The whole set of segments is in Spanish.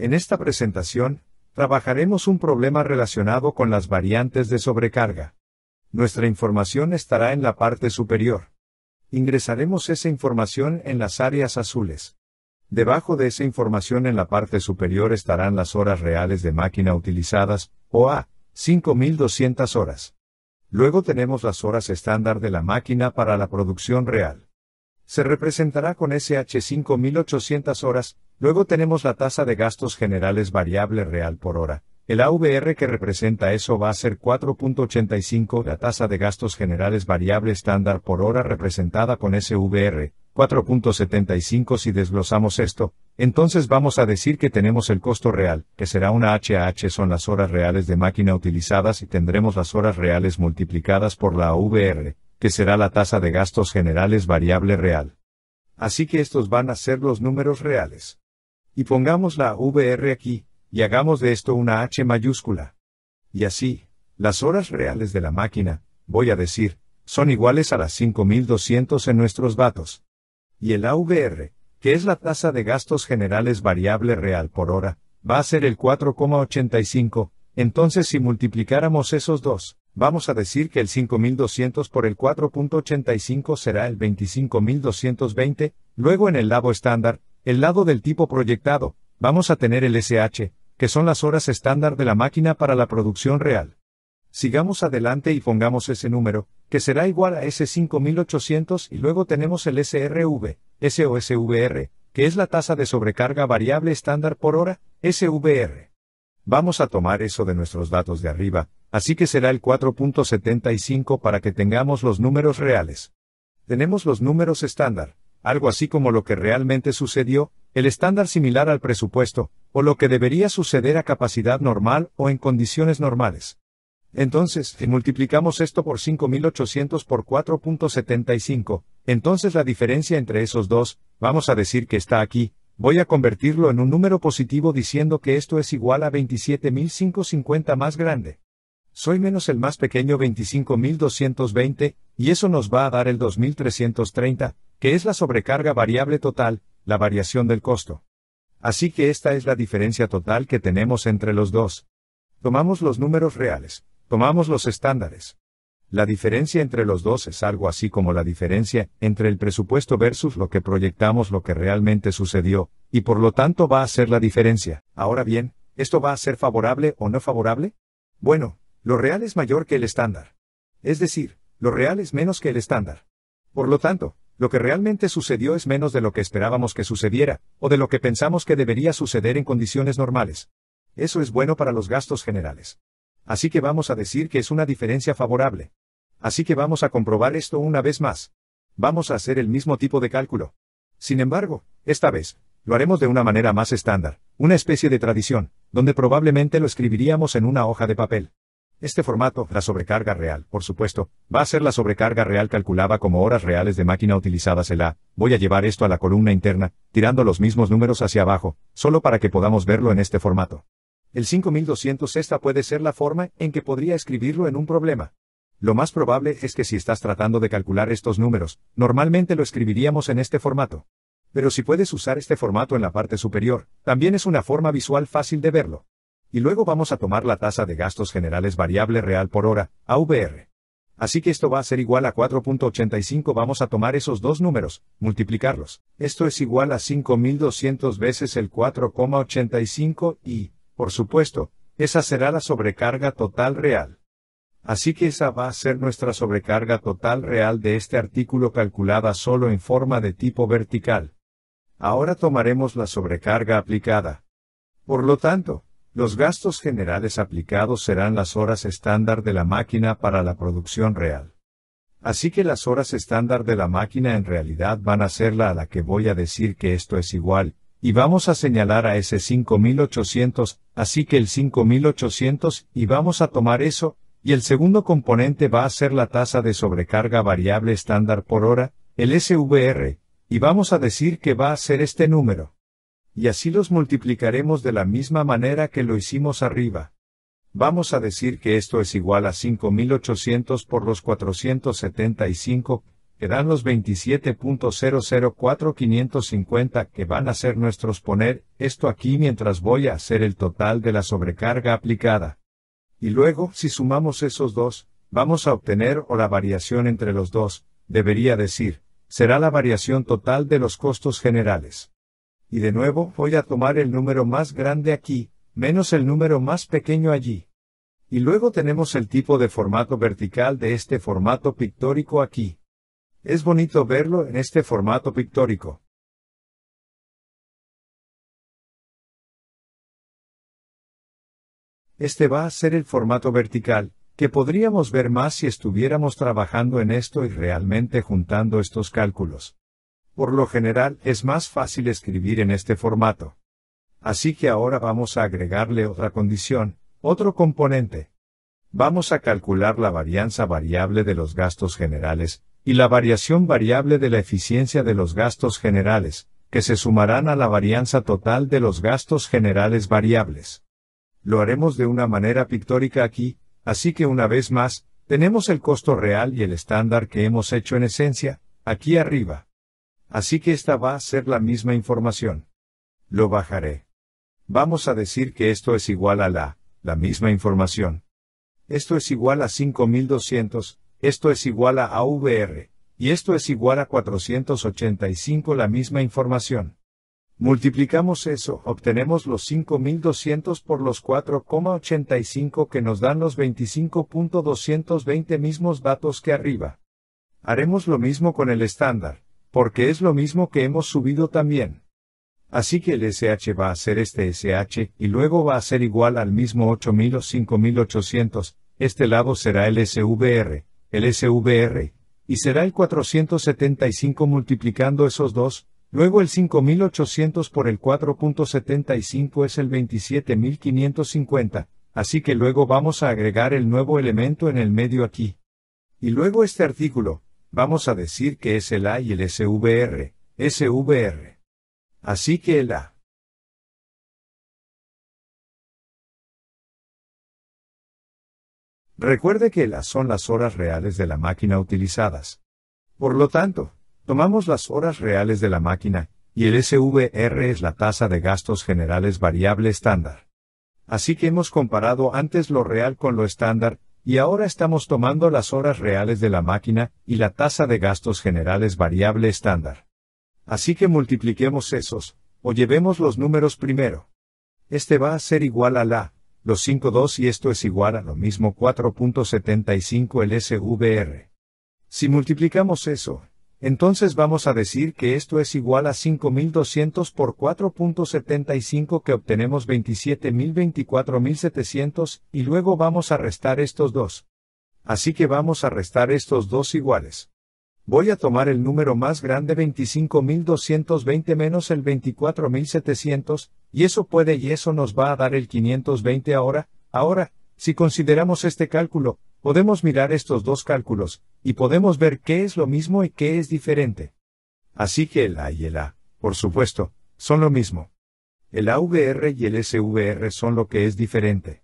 En esta presentación, trabajaremos un problema relacionado con las variantes de sobrecarga. Nuestra información estará en la parte superior. Ingresaremos esa información en las áreas azules. Debajo de esa información en la parte superior estarán las horas reales de máquina utilizadas, OA, 5200 horas. Luego tenemos las horas estándar de la máquina para la producción real se representará con SH 5800 horas, luego tenemos la tasa de gastos generales variable real por hora. El AVR que representa eso va a ser 4.85, la tasa de gastos generales variable estándar por hora representada con SVR, 4.75 si desglosamos esto, entonces vamos a decir que tenemos el costo real, que será una HH son las horas reales de máquina utilizadas y tendremos las horas reales multiplicadas por la AVR, que será la tasa de gastos generales variable real. Así que estos van a ser los números reales. Y pongamos la VR aquí, y hagamos de esto una H mayúscula. Y así, las horas reales de la máquina, voy a decir, son iguales a las 5200 en nuestros datos. Y el AVR, que es la tasa de gastos generales variable real por hora, va a ser el 4,85, entonces si multiplicáramos esos dos, Vamos a decir que el 5200 por el 4.85 será el 25220, luego en el lado estándar, el lado del tipo proyectado, vamos a tener el SH, que son las horas estándar de la máquina para la producción real. Sigamos adelante y pongamos ese número, que será igual a ese 5800 y luego tenemos el SRV, SOSVR, que es la tasa de sobrecarga variable estándar por hora, SVR. Vamos a tomar eso de nuestros datos de arriba, así que será el 4.75 para que tengamos los números reales. Tenemos los números estándar, algo así como lo que realmente sucedió, el estándar similar al presupuesto, o lo que debería suceder a capacidad normal o en condiciones normales. Entonces, si multiplicamos esto por 5.800 por 4.75, entonces la diferencia entre esos dos, vamos a decir que está aquí, Voy a convertirlo en un número positivo diciendo que esto es igual a 27.550 más grande. Soy menos el más pequeño 25.220, y eso nos va a dar el 2.330, que es la sobrecarga variable total, la variación del costo. Así que esta es la diferencia total que tenemos entre los dos. Tomamos los números reales, tomamos los estándares. La diferencia entre los dos es algo así como la diferencia entre el presupuesto versus lo que proyectamos lo que realmente sucedió, y por lo tanto va a ser la diferencia. Ahora bien, ¿esto va a ser favorable o no favorable? Bueno, lo real es mayor que el estándar. Es decir, lo real es menos que el estándar. Por lo tanto, lo que realmente sucedió es menos de lo que esperábamos que sucediera, o de lo que pensamos que debería suceder en condiciones normales. Eso es bueno para los gastos generales. Así que vamos a decir que es una diferencia favorable. Así que vamos a comprobar esto una vez más. Vamos a hacer el mismo tipo de cálculo. Sin embargo, esta vez, lo haremos de una manera más estándar, una especie de tradición, donde probablemente lo escribiríamos en una hoja de papel. Este formato, la sobrecarga real, por supuesto, va a ser la sobrecarga real calculada como horas reales de máquina utilizadas en la, voy a llevar esto a la columna interna, tirando los mismos números hacia abajo, solo para que podamos verlo en este formato. El 5200 esta puede ser la forma en que podría escribirlo en un problema. Lo más probable es que si estás tratando de calcular estos números, normalmente lo escribiríamos en este formato. Pero si puedes usar este formato en la parte superior, también es una forma visual fácil de verlo. Y luego vamos a tomar la tasa de gastos generales variable real por hora, AVR. Así que esto va a ser igual a 4.85 vamos a tomar esos dos números, multiplicarlos. Esto es igual a 5200 veces el 4,85 y, por supuesto, esa será la sobrecarga total real. Así que esa va a ser nuestra sobrecarga total real de este artículo calculada solo en forma de tipo vertical. Ahora tomaremos la sobrecarga aplicada. Por lo tanto, los gastos generales aplicados serán las horas estándar de la máquina para la producción real. Así que las horas estándar de la máquina en realidad van a ser la a la que voy a decir que esto es igual, y vamos a señalar a ese 5800, así que el 5800, y vamos a tomar eso, y el segundo componente va a ser la tasa de sobrecarga variable estándar por hora, el SVR, y vamos a decir que va a ser este número. Y así los multiplicaremos de la misma manera que lo hicimos arriba. Vamos a decir que esto es igual a 5800 por los 475, que dan los 27.004550 que van a ser nuestros poner, esto aquí mientras voy a hacer el total de la sobrecarga aplicada. Y luego, si sumamos esos dos, vamos a obtener o la variación entre los dos, debería decir, será la variación total de los costos generales. Y de nuevo, voy a tomar el número más grande aquí, menos el número más pequeño allí. Y luego tenemos el tipo de formato vertical de este formato pictórico aquí. Es bonito verlo en este formato pictórico. Este va a ser el formato vertical, que podríamos ver más si estuviéramos trabajando en esto y realmente juntando estos cálculos. Por lo general es más fácil escribir en este formato. Así que ahora vamos a agregarle otra condición, otro componente. Vamos a calcular la varianza variable de los gastos generales, y la variación variable de la eficiencia de los gastos generales, que se sumarán a la varianza total de los gastos generales variables lo haremos de una manera pictórica aquí, así que una vez más, tenemos el costo real y el estándar que hemos hecho en esencia, aquí arriba. Así que esta va a ser la misma información. Lo bajaré. Vamos a decir que esto es igual a la, la misma información. Esto es igual a 5200, esto es igual a AVR, y esto es igual a 485 la misma información. Multiplicamos eso, obtenemos los 5.200 por los 4,85 que nos dan los 25.220 mismos datos que arriba. Haremos lo mismo con el estándar, porque es lo mismo que hemos subido también. Así que el SH va a ser este SH, y luego va a ser igual al mismo 8000 o 5800, este lado será el SVR, el SVR, y será el 475 multiplicando esos dos, Luego el 5800 por el 4.75 es el 27550, así que luego vamos a agregar el nuevo elemento en el medio aquí. Y luego este artículo, vamos a decir que es el A y el SVR, SVR. Así que el A. Recuerde que las son las horas reales de la máquina utilizadas. Por lo tanto, Tomamos las horas reales de la máquina, y el SVR es la tasa de gastos generales variable estándar. Así que hemos comparado antes lo real con lo estándar, y ahora estamos tomando las horas reales de la máquina y la tasa de gastos generales variable estándar. Así que multipliquemos esos, o llevemos los números primero. Este va a ser igual a la, los 5.2 y esto es igual a lo mismo 4.75 el SVR. Si multiplicamos eso, entonces vamos a decir que esto es igual a 5200 por 4.75 que obtenemos 27.024.700, y luego vamos a restar estos dos. Así que vamos a restar estos dos iguales. Voy a tomar el número más grande 25.220 menos el 24.700, y eso puede y eso nos va a dar el 520 ahora, ahora, si consideramos este cálculo, Podemos mirar estos dos cálculos, y podemos ver qué es lo mismo y qué es diferente. Así que el A y el A, por supuesto, son lo mismo. El AVR y el SVR son lo que es diferente.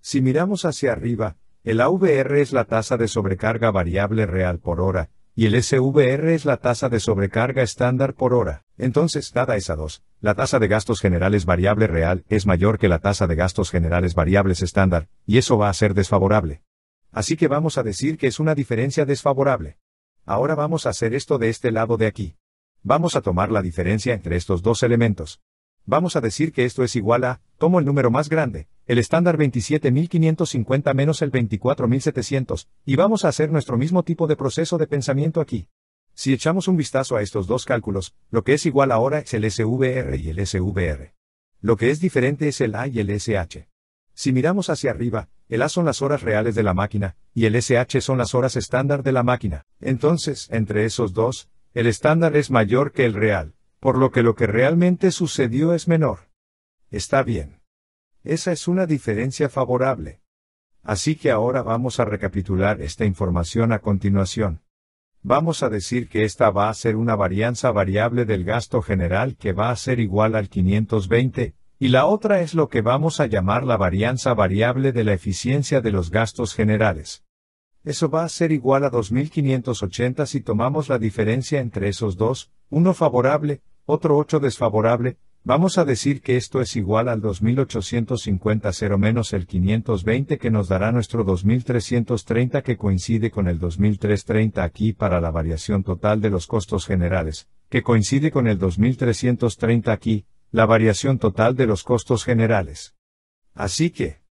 Si miramos hacia arriba, el AVR es la tasa de sobrecarga variable real por hora, y el SVR es la tasa de sobrecarga estándar por hora. Entonces, dada esa dos. la tasa de gastos generales variable real es mayor que la tasa de gastos generales variables estándar, y eso va a ser desfavorable. Así que vamos a decir que es una diferencia desfavorable. Ahora vamos a hacer esto de este lado de aquí. Vamos a tomar la diferencia entre estos dos elementos. Vamos a decir que esto es igual a, tomo el número más grande, el estándar 27550 menos el 24700, y vamos a hacer nuestro mismo tipo de proceso de pensamiento aquí. Si echamos un vistazo a estos dos cálculos, lo que es igual ahora es el SVR y el SVR. Lo que es diferente es el A y el SH. Si miramos hacia arriba, el A son las horas reales de la máquina, y el SH son las horas estándar de la máquina. Entonces, entre esos dos, el estándar es mayor que el real, por lo que lo que realmente sucedió es menor. Está bien. Esa es una diferencia favorable. Así que ahora vamos a recapitular esta información a continuación. Vamos a decir que esta va a ser una varianza variable del gasto general que va a ser igual al 520, y la otra es lo que vamos a llamar la varianza variable de la eficiencia de los gastos generales. Eso va a ser igual a 2580 si tomamos la diferencia entre esos dos, uno favorable, otro 8 desfavorable, vamos a decir que esto es igual al 2850 0 menos el 520 que nos dará nuestro 2330 que coincide con el 2330 aquí para la variación total de los costos generales, que coincide con el 2330 aquí, la variación total de los costos generales. Así que,